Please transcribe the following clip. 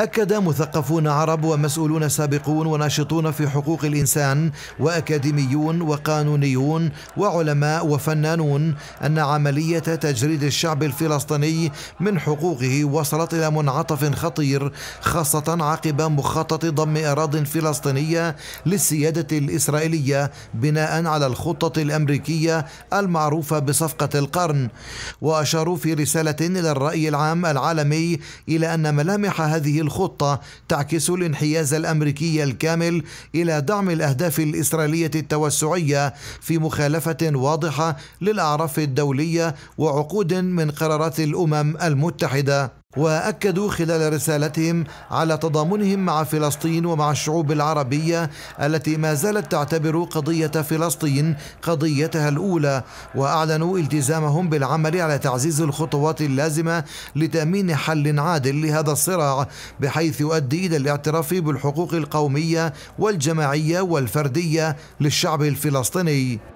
أكد مثقفون عرب ومسؤولون سابقون وناشطون في حقوق الإنسان وأكاديميون وقانونيون وعلماء وفنانون أن عملية تجريد الشعب الفلسطيني من حقوقه وصلت إلى منعطف خطير خاصة عقب مخطط ضم أراضٍ فلسطينية للسيادة الإسرائيلية بناء على الخطة الأمريكية المعروفة بصفقة القرن وأشاروا في رسالة إلى الرأي العام العالمي إلى أن ملامح هذه الخطة تعكس الانحياز الأمريكي الكامل إلى دعم الأهداف الإسرائيلية التوسعية في مخالفة واضحة للأعراف الدولية وعقود من قرارات الأمم المتحدة واكدوا خلال رسالتهم على تضامنهم مع فلسطين ومع الشعوب العربيه التي ما زالت تعتبر قضيه فلسطين قضيتها الاولى واعلنوا التزامهم بالعمل على تعزيز الخطوات اللازمه لتامين حل عادل لهذا الصراع بحيث يؤدي الى الاعتراف بالحقوق القوميه والجماعيه والفرديه للشعب الفلسطيني